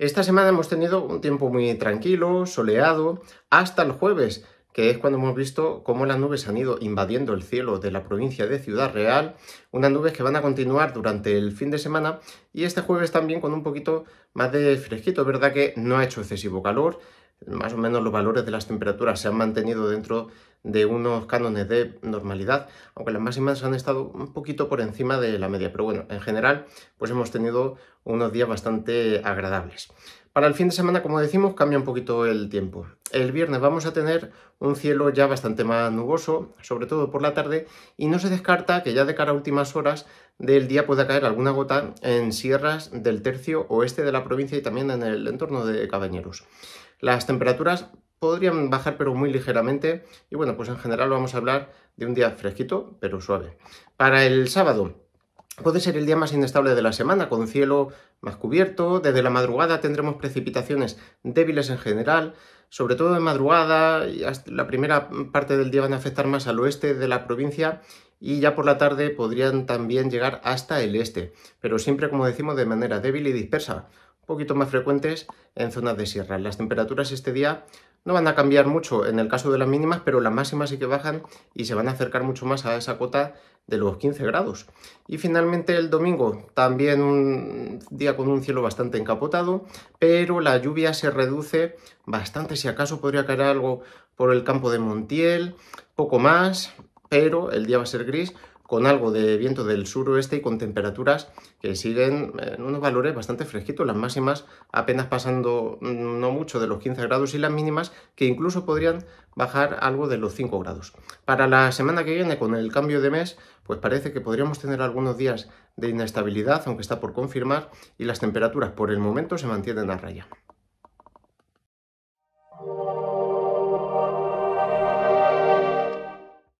Esta semana hemos tenido un tiempo muy tranquilo, soleado, hasta el jueves, que es cuando hemos visto cómo las nubes han ido invadiendo el cielo de la provincia de Ciudad Real, unas nubes que van a continuar durante el fin de semana y este jueves también con un poquito más de fresquito, verdad que no ha hecho excesivo calor, más o menos los valores de las temperaturas se han mantenido dentro de unos cánones de normalidad, aunque las máximas han estado un poquito por encima de la media, pero bueno, en general pues hemos tenido unos días bastante agradables. Para el fin de semana, como decimos, cambia un poquito el tiempo. El viernes vamos a tener un cielo ya bastante más nuboso, sobre todo por la tarde, y no se descarta que ya de cara a últimas horas del día pueda caer alguna gota en sierras del tercio oeste de la provincia y también en el entorno de Cabañeros. Las temperaturas podrían bajar pero muy ligeramente y bueno, pues en general vamos a hablar de un día fresquito pero suave. Para el sábado puede ser el día más inestable de la semana, con cielo más cubierto, desde la madrugada tendremos precipitaciones débiles en general, sobre todo en madrugada, y la primera parte del día van a afectar más al oeste de la provincia y ya por la tarde podrían también llegar hasta el este, pero siempre como decimos de manera débil y dispersa, un poquito más frecuentes en zonas de sierra. Las temperaturas este día no van a cambiar mucho en el caso de las mínimas, pero las máximas sí que bajan y se van a acercar mucho más a esa cota de los 15 grados. Y finalmente el domingo, también un día con un cielo bastante encapotado, pero la lluvia se reduce bastante, si acaso podría caer algo por el campo de Montiel, poco más, pero el día va a ser gris, con algo de viento del suroeste y con temperaturas que siguen eh, en unos valores bastante fresquitos, las máximas apenas pasando mm, no mucho de los 15 grados y las mínimas que incluso podrían bajar algo de los 5 grados. Para la semana que viene, con el cambio de mes, pues parece que podríamos tener algunos días de inestabilidad, aunque está por confirmar, y las temperaturas por el momento se mantienen a raya.